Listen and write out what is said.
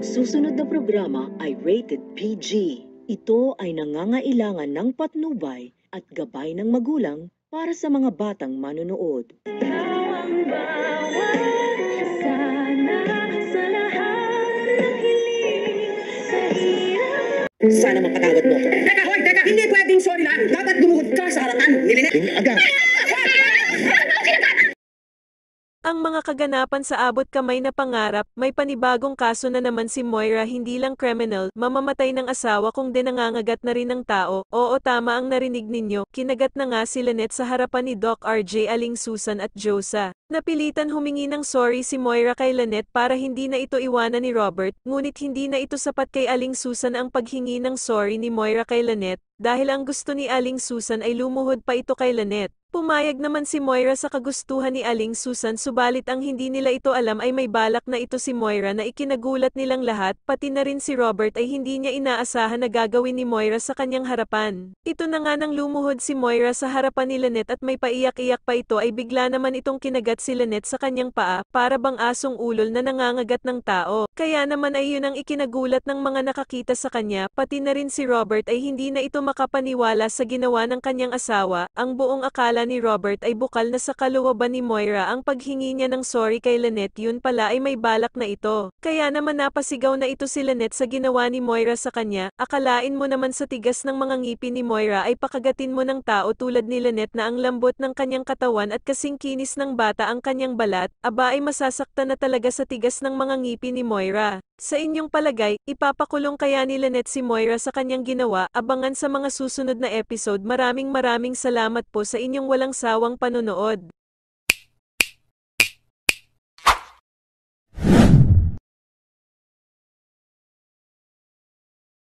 Ang susunod na programa ay rated PG. Ito ay nangangailangan ng patnubay at gabay ng magulang para sa mga batang manonood. Sana mapatawad mo. Teka, hoy, teka! Hindi pwedeng sorry lang. Dapat lumuhod ka sa harapan. Nilinig. Aga! Ang mga kaganapan sa abot kamay na pangarap, may panibagong kaso na naman si Moira hindi lang criminal, mamamatay ng asawa kung dinangangagat na rin ng tao, oo tama ang narinig ninyo, kinagat na nga si Lynette sa harapan ni Doc RJ Aling Susan at Josa. Napilitan humingi ng sorry si Moira kay Lynette para hindi na ito iwanan ni Robert, ngunit hindi na ito sapat kay Aling Susan ang paghingi ng sorry ni Moira kay Lynette, dahil ang gusto ni Aling Susan ay lumuhod pa ito kay Lynette. Pumayag naman si Moira sa kagustuhan ni Aling Susan subalit ang hindi nila ito alam ay may balak na ito si Moira na ikinagulat nilang lahat pati na rin si Robert ay hindi niya inaasahan na gagawin ni Moira sa kanyang harapan. Ito na nga nang lumuhod si Moira sa harapan ni Lynette at may paiyak-iyak pa ito ay bigla naman itong kinagat si Lynette sa kanyang paa para bang asong ulol na nangangagat ng tao. Kaya naman ay yun ang ikinagulat ng mga nakakita sa kanya pati na rin si Robert ay hindi na ito makapaniwala sa ginawa ng kanyang asawa, ang buong akala akala ni Robert ay bukal na sa kalooban ni Moira ang paghingi niya ng sorry kay Lynette yun pala ay may balak na ito. Kaya naman napasigaw na ito si Lynette sa ginawa ni Moira sa kanya, akalain mo naman sa tigas ng mga ngipin ni Moira ay pakagatin mo ng tao tulad ni Lynette na ang lambot ng kanyang katawan at kasing kinis ng bata ang kanyang balat, aba ay masasaktan na talaga sa tigas ng mga ngipin ni Moira. Sa inyong palagay, ipapakulong kaya ni Lynette si Moira sa kanyang ginawa, abangan sa mga susunod na episode maraming maraming salamat po sa inyong walang sawang panonood.